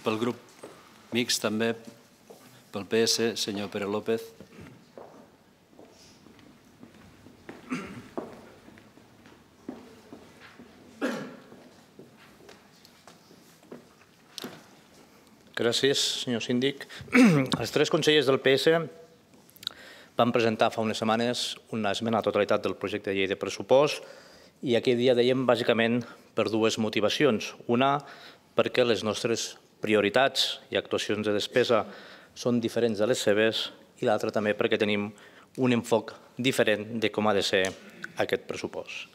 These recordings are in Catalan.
Pel grup mix també, pel PS, senyor Pere López. Gràcies, senyor síndic. Els tres consellers del PS van presentar fa unes setmanes una esmena a la totalitat del projecte de llei de pressupost i aquell dia dèiem bàsicament per dues motivacions. Una, perquè les nostres prioritats i actuacions de despesa són diferents de les seves i l'altra també perquè tenim un enfoc diferent de com ha de ser aquest pressupost.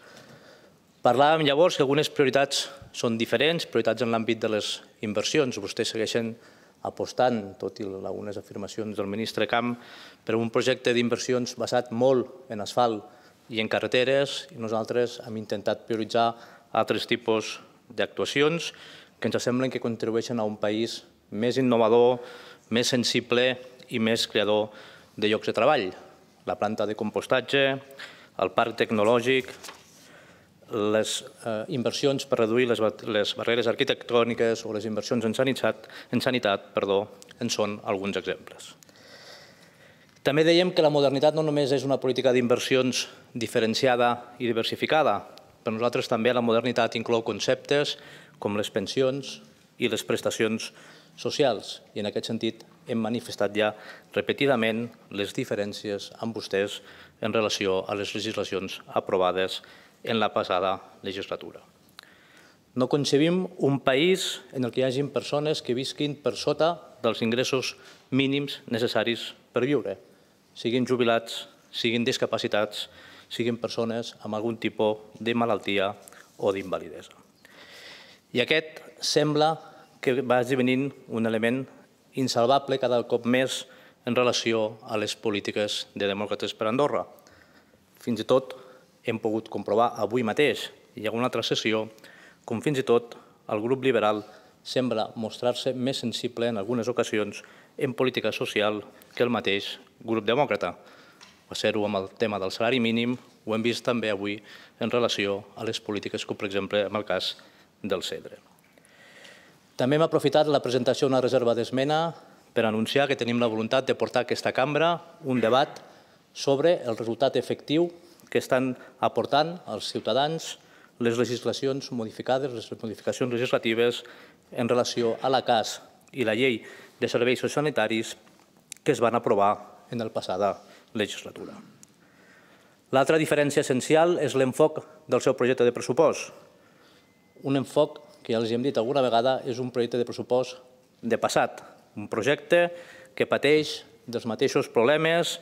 Parlàvem llavors que algunes prioritats són diferents, prioritats en l'àmbit de les inversions. Vostès segueixen apostant, tot i algunes afirmacions del ministre Camp, per un projecte d'inversions basat molt en asfalt i en carreteres, i nosaltres hem intentat prioritzar altres tipus d'actuacions que ens semblen que contribueixen a un país més innovador, més sensible i més creador de llocs de treball. La planta de compostatge, el parc tecnològic, les eh, inversions per reduir les, les barreres arquitectòniques o les inversions en sanitat, en, sanitat perdó, en són alguns exemples. També dèiem que la modernitat no només és una política d'inversions diferenciada i diversificada. Per nosaltres també la modernitat inclou conceptes, com les pensions i les prestacions socials. I en aquest sentit hem manifestat ja repetidament les diferències amb vostès en relació a les legislacions aprovades en la passada legislatura. No concebim un país en el que hi hagin persones que visquin per sota dels ingressos mínims necessaris per viure, siguin jubilats, siguin discapacitats, siguin persones amb algun tipus de malaltia o d'invalidesa. I aquest sembla que va esdevenint un element insalvable cada cop més en relació a les polítiques de demòcrates per Andorra. Fins i tot hem pogut comprovar avui mateix, i en una altra sessió, com fins i tot el grup liberal sembla mostrar-se més sensible en algunes ocasions en política social que el mateix grup demòcrata. Va ser-ho amb el tema del salari mínim, ho hem vist també avui en relació a les polítiques com, per exemple, en el cas de del Cedre. També hem aprofitat la presentació d'una reserva d'esmena per anunciar que tenim la voluntat de portar a aquesta cambra un debat sobre el resultat efectiu que estan aportant als ciutadans les legislacions modificades, les modificacions legislatives en relació a la CAS i la llei de serveis sanitaris que es van aprovar en la passada legislatura. L'altra diferència essencial és l'enfoc del seu projecte de pressupost, un enfoc que ja els hem dit alguna vegada, és un projecte de pressupost de passat, un projecte que pateix dels mateixos problemes,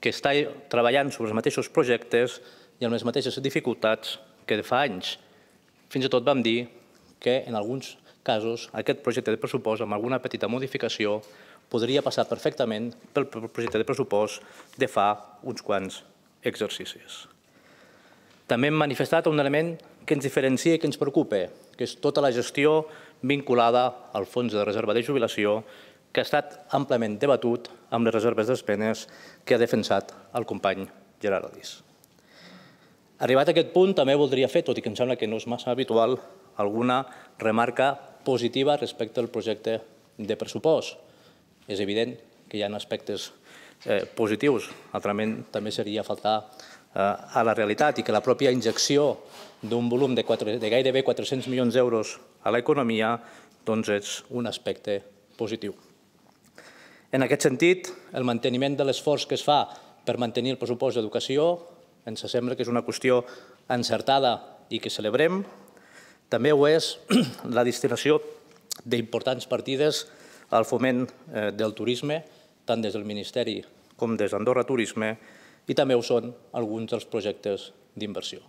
que està treballant sobre els mateixos projectes i amb les mateixes dificultats que de fa anys. Fins i tot vam dir que en alguns casos aquest projecte de pressupost, amb alguna petita modificació, podria passar perfectament pel projecte de pressupost de fa uns quants exercicis. També hem manifestat un element que ens diferencia i que ens preocupa, que és tota la gestió vinculada al Fons de Reserva de Jubilació, que ha estat amplament debatut amb les reserves d'espenes que ha defensat el company Gerard Alís. Arribat a aquest punt, també voldria fer, tot i que em sembla que no és massa habitual, alguna remarca positiva respecte al projecte de pressupost. És evident que hi ha aspectes eh, positius, altrament també seria faltar eh, a la realitat i que la pròpia injecció d'un volum de, 4, de gairebé 400 milions d'euros a l'economia, doncs és un aspecte positiu. En aquest sentit, el manteniment de l'esforç que es fa per mantenir el pressupost d'educació ens sembla que és una qüestió encertada i que celebrem. També ho és la destinació d'importants partides al foment eh, del turisme, tant des del Ministeri com des d'Andorra Turisme, i també ho són alguns dels projectes d'inversió.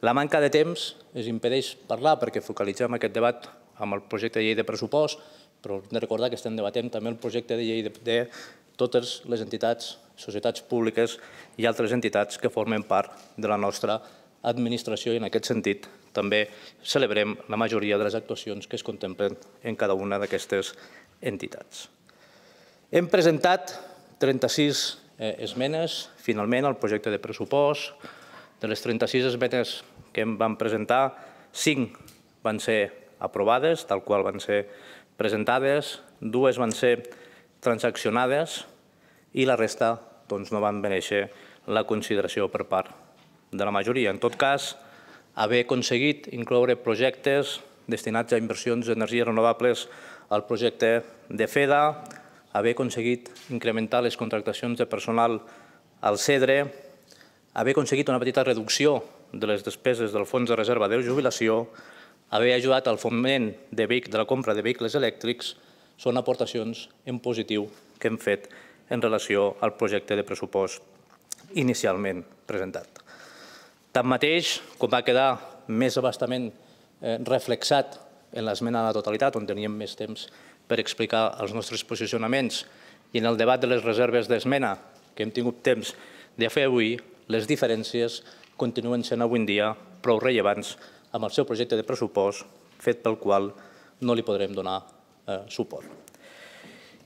La manca de temps ens impedeix parlar perquè focalitzem aquest debat amb el projecte de llei de pressupost, però hem de recordar que estem debatent també el projecte de llei de, de totes les entitats, societats públiques i altres entitats que formen part de la nostra administració i en aquest sentit també celebrem la majoria de les actuacions que es contemplen en cada una d'aquestes entitats. Hem presentat 36 eh, esmenes, finalment, al projecte de pressupost, de les 36 esmenes que em van presentar, 5 van ser aprovades, tal qual van ser presentades, dues van ser transaccionades i la resta doncs, no van mereixer la consideració per part de la majoria. En tot cas, haver aconseguit incloure projectes destinats a inversions d'energies renovables al projecte de FEDA, haver aconseguit incrementar les contractacions de personal al CEDRE, haver aconseguit una petita reducció de les despeses del Fons de Reserva de Jubilació, haver ajudat al foment de, vehic, de la compra de vehicles elèctrics, són aportacions en positiu que hem fet en relació al projecte de pressupost inicialment presentat. Tanmateix, com va quedar més abastament eh, reflexat en l'esmena de la totalitat, on teníem més temps per explicar els nostres posicionaments, i en el debat de les reserves d'esmena, que hem tingut temps de fer avui, les diferències continuen sent avui en dia prou rellevants amb el seu projecte de pressupost, fet pel qual no li podrem donar eh, suport.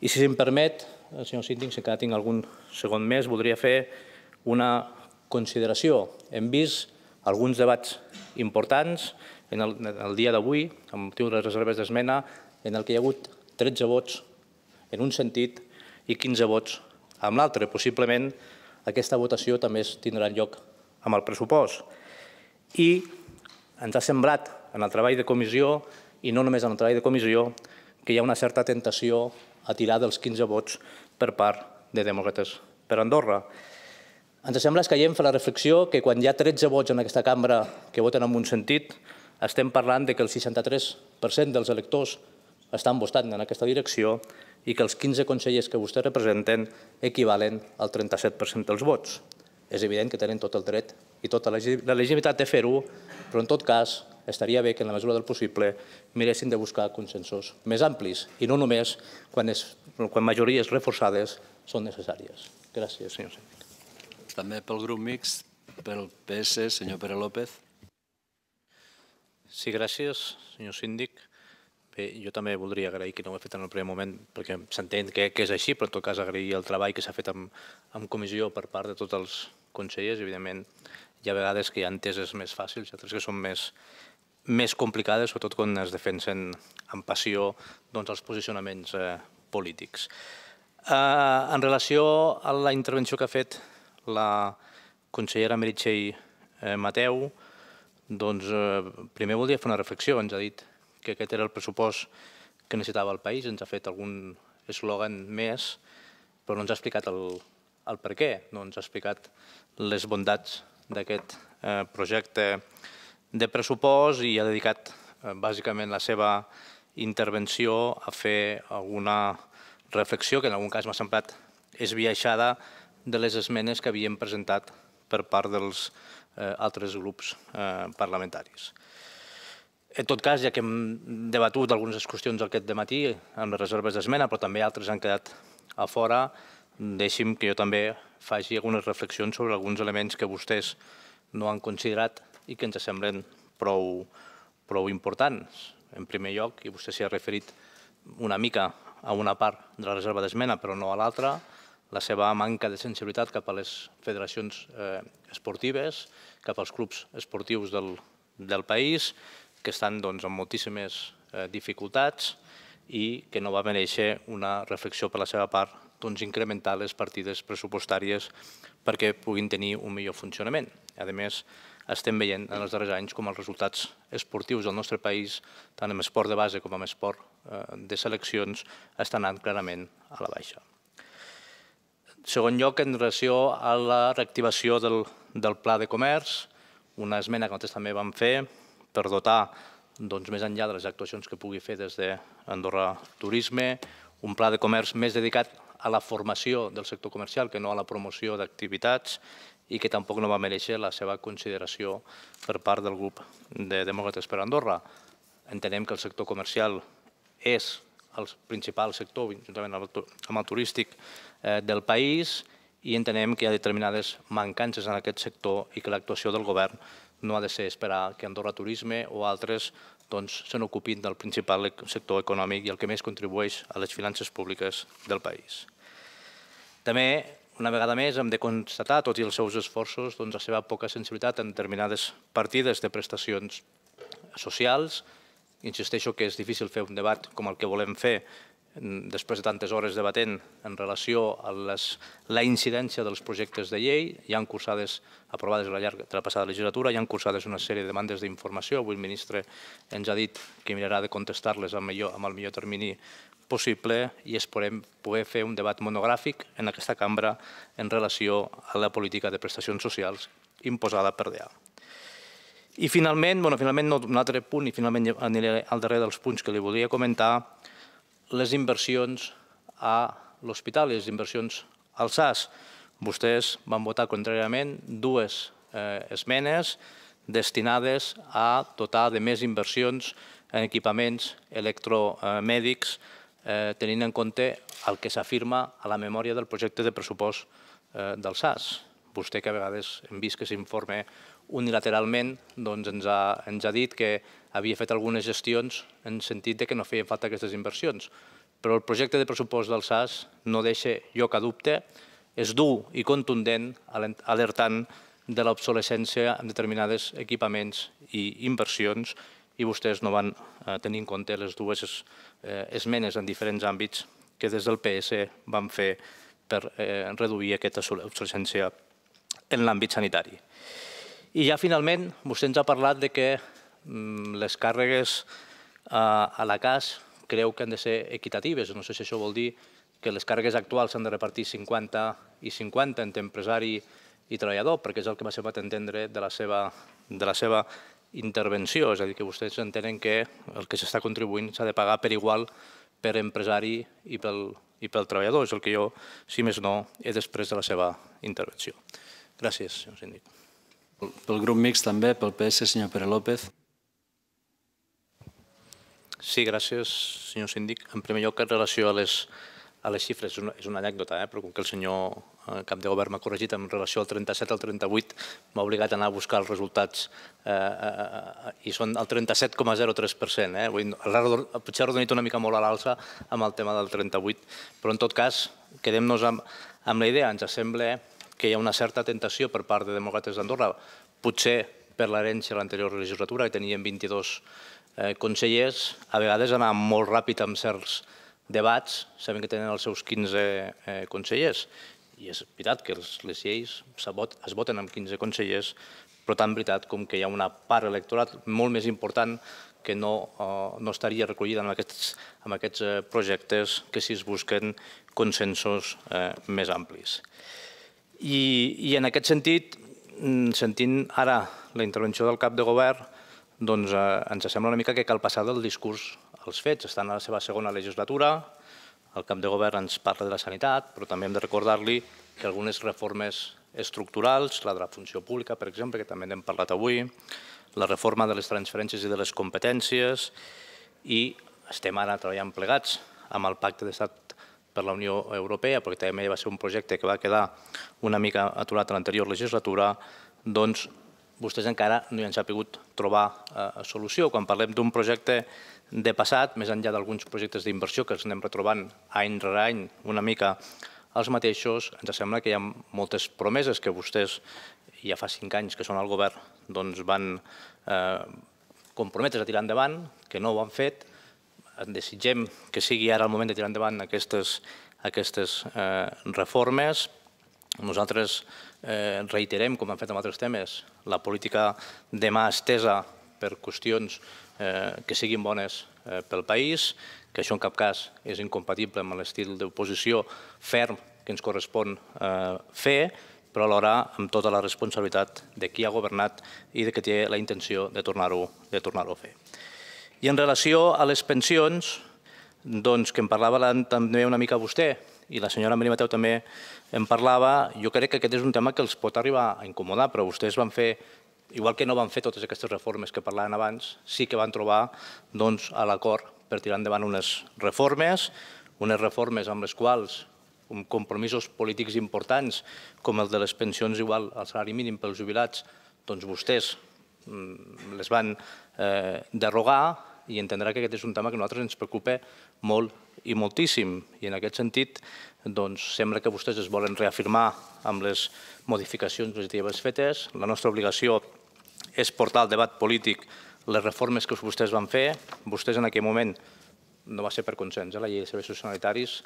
I si em permet, eh, senyor síndic, si encara tinc algun segon més, voldria fer una consideració. Hem vist alguns debats importants en el, dia d'avui, amb motiu de les reserves d'esmena, en el que hi ha hagut 13 vots en un sentit i 15 vots en l'altre. Possiblement aquesta votació també es tindrà lloc amb el pressupost. I ens ha semblat en el treball de comissió, i no només en el treball de comissió, que hi ha una certa tentació a tirar dels 15 vots per part de demòcrates per Andorra. Ens sembla que hem fet la reflexió que quan hi ha 13 vots en aquesta cambra que voten en un sentit, estem parlant de que el 63% dels electors estan votant en aquesta direcció i que els 15 consellers que vostès representen equivalen al 37% dels vots. És evident que tenen tot el dret i tota la legitimitat de fer-ho, però en tot cas estaria bé que en la mesura del possible miressin de buscar consensos més amplis i no només quan, és, quan majories reforçades són necessàries. Gràcies, senyor Sèndic. També pel grup mix, pel PS, senyor Pere López. Sí, gràcies, senyor síndic. Bé, jo també voldria agrair que no ho he fet en el primer moment, perquè s'entén que, que és així, però en tot cas agrair el treball que s'ha fet amb, amb comissió per part de tots els consellers. Evidentment, hi ha vegades que hi ha enteses més fàcils, altres que són més, més complicades, sobretot quan es defensen amb passió doncs, els posicionaments eh, polítics. Eh, en relació a la intervenció que ha fet la consellera Meritxell eh, Mateu, doncs, eh, primer voldria fer una reflexió, ens ha dit que aquest era el pressupost que necessitava el país, ens ha fet algun eslògan més, però no ens ha explicat el, el per què, no ens ha explicat les bondats d'aquest eh, projecte de pressupost i ha dedicat eh, bàsicament la seva intervenció a fer alguna reflexió que en algun cas m'ha semblat esbiaixada de les esmenes que havien presentat per part dels eh, altres grups eh, parlamentaris. En tot cas, ja que hem debatut algunes qüestions aquest matí amb les reserves d'esmena, però també altres han quedat a fora, deixi'm que jo també faci algunes reflexions sobre alguns elements que vostès no han considerat i que ens semblen prou, prou importants. En primer lloc, i vostè s'hi ha referit una mica a una part de la reserva d'esmena, però no a l'altra, la seva manca de sensibilitat cap a les federacions eh, esportives, cap als clubs esportius del, del país, que estan doncs, amb moltíssimes eh, dificultats i que no va mereixer una reflexió per la seva part doncs, incrementar les partides pressupostàries perquè puguin tenir un millor funcionament. A més, estem veient en els darrers anys com els resultats esportius del nostre país, tant en esport de base com en esport eh, de seleccions, estan anant clarament a la baixa. Segon lloc, en relació a la reactivació del, del pla de comerç, una esmena que nosaltres també vam fer per dotar doncs, més enllà de les actuacions que pugui fer des d'Andorra Turisme, un pla de comerç més dedicat a la formació del sector comercial que no a la promoció d'activitats i que tampoc no va mereixer la seva consideració per part del grup de Demòcrates per Andorra. Entenem que el sector comercial és el principal sector, juntament amb el turístic, eh, del país i entenem que hi ha determinades mancances en aquest sector i que l'actuació del govern no ha de ser esperar que Andorra Turisme o altres doncs, se n'ocupin del principal sector econòmic i el que més contribueix a les finances públiques del país. També, una vegada més, hem de constatar, tot i els seus esforços, doncs, la seva poca sensibilitat en determinades partides de prestacions socials. Insisteixo que és difícil fer un debat com el que volem fer després de tantes hores debatent en relació a les, la incidència dels projectes de llei, hi han cursades aprovades a la llarga de la passada legislatura, hi han cursades una sèrie de demandes d'informació. Avui el ministre ens ha dit que mirarà de contestar-les amb, amb el millor termini possible i esperem poder fer un debat monogràfic en aquesta cambra en relació a la política de prestacions socials imposada per DEA. I finalment, bueno, finalment no, un altre punt, i finalment aniré al darrer dels punts que li volia comentar, les inversions a l'hospital i les inversions al SAS. Vostès van votar contràriament dues eh, esmenes destinades a dotar de més inversions en equipaments electromèdics, eh, tenint en compte el que s'afirma a la memòria del projecte de pressupost eh, del SAS. Vostè, que a vegades hem vist que s'informa unilateralment, doncs ens ha, ens ha dit que havia fet algunes gestions en sentit de que no feien falta aquestes inversions. Però el projecte de pressupost del SAS no deixa lloc a dubte, és dur i contundent, alertant de l'obsolescència en determinades equipaments i inversions i vostès no van eh, tenir en compte les dues eh, esmenes en diferents àmbits que des del PS van fer per eh, reduir aquesta obsolescència en l'àmbit sanitari. I ja finalment, vostè ens ha parlat de que Mm, les càrregues eh, a la CAS creu que han de ser equitatives. No sé si això vol dir que les càrregues actuals s'han de repartir 50 i 50 entre empresari i treballador, perquè és el que m'ha semblat entendre de la seva, de la seva intervenció. És a dir, que vostès entenen que el que s'està contribuint s'ha de pagar per igual per empresari i pel, i pel treballador. És el que jo, si més no, he després de la seva intervenció. Gràcies, senyor síndic. Pel grup mix també, pel PS, senyor Pere López. Sí, gràcies, senyor síndic. En primer lloc, en relació a les, a les xifres, és una, és una anècdota, eh? però com que el senyor eh, cap de govern m'ha corregit en relació al 37 al 38, m'ha obligat a anar a buscar els resultats eh, eh, eh i són el 37,03%. Eh? Dir, potser ha redonit una mica molt a l'alça amb el tema del 38, però en tot cas, quedem-nos amb, amb la idea. Ens sembla que hi ha una certa tentació per part de demòcrates d'Andorra, potser per l'herència de l'anterior legislatura, que tenien 22 Eh, consellers, a vegades anar molt ràpid amb certs debats, sabem que tenen els seus 15 eh, consellers, i és veritat que les lleis es voten amb 15 consellers, però tant veritat com que hi ha una part electoral molt més important que no, eh, no estaria recollida en aquests, en aquests projectes que si es busquen consensos més amplis. I, I en aquest sentit, mm, sentint ara la intervenció del cap de govern, doncs eh, ens sembla una mica que cal passar del discurs als fets. Estan a la seva segona legislatura, el cap de govern ens parla de la sanitat, però també hem de recordar-li que algunes reformes estructurals, la de la funció pública, per exemple, que també n'hem parlat avui, la reforma de les transferències i de les competències, i estem ara treballant plegats amb el Pacte d'Estat per la Unió Europea, perquè també va ser un projecte que va quedar una mica aturat a l'anterior legislatura, doncs vostès encara no hi han sapigut trobar eh, solució. Quan parlem d'un projecte de passat, més enllà d'alguns projectes d'inversió que ens anem retrobant any rere any una mica els mateixos, ens sembla que hi ha moltes promeses que vostès, ja fa cinc anys que són al govern, doncs van eh, comprometre's a tirar endavant, que no ho han fet. Desitgem que sigui ara el moment de tirar endavant aquestes, aquestes eh, reformes, nosaltres eh, reiterem, com hem fet amb altres temes, la política de mà estesa per qüestions eh, que siguin bones eh, pel país, que això en cap cas és incompatible amb l'estil d'oposició ferm que ens correspon eh, fer, però alhora amb tota la responsabilitat de qui ha governat i de que té la intenció de tornar-ho tornar a fer. I en relació a les pensions, doncs, que em parlava també una mica vostè, i la senyora Maria Mateu també en parlava, jo crec que aquest és un tema que els pot arribar a incomodar, però vostès van fer, igual que no van fer totes aquestes reformes que parlaven abans, sí que van trobar doncs, a l'acord per tirar endavant unes reformes, unes reformes amb les quals amb compromisos polítics importants, com el de les pensions igual al salari mínim pels jubilats, doncs vostès mm, les van eh, derogar, i entendrà que aquest és un tema que a nosaltres ens preocupa molt i moltíssim. I en aquest sentit, doncs, sembla que vostès es volen reafirmar amb les modificacions legislatives fetes. La nostra obligació és portar al debat polític les reformes que vostès van fer. Vostès en aquell moment no va ser per consens. Eh? La llei de serveis socialitaris,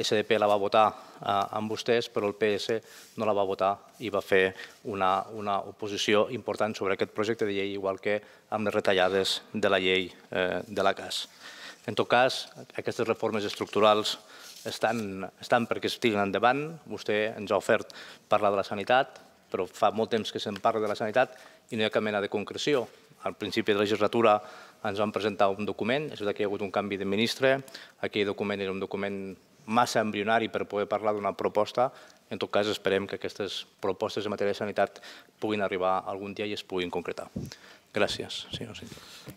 SDP la va votar eh, amb vostès, però el PS no la va votar i va fer una, una oposició important sobre aquest projecte de llei, igual que amb les retallades de la llei eh, de la CAS. En tot cas, aquestes reformes estructurals estan, estan perquè estiguin endavant. Vostè ens ha ofert parlar de la sanitat, però fa molt temps que se'n parla de la sanitat i no hi ha cap mena de concreció. Al principi de la legislatura ens van presentar un document, és veritat que hi ha hagut un canvi de ministre, aquell document era un document massa embrionari per poder parlar d'una proposta. En tot cas, esperem que aquestes propostes en matèria de sanitat puguin arribar algun dia i es puguin concretar. Gràcies, senyor síndic.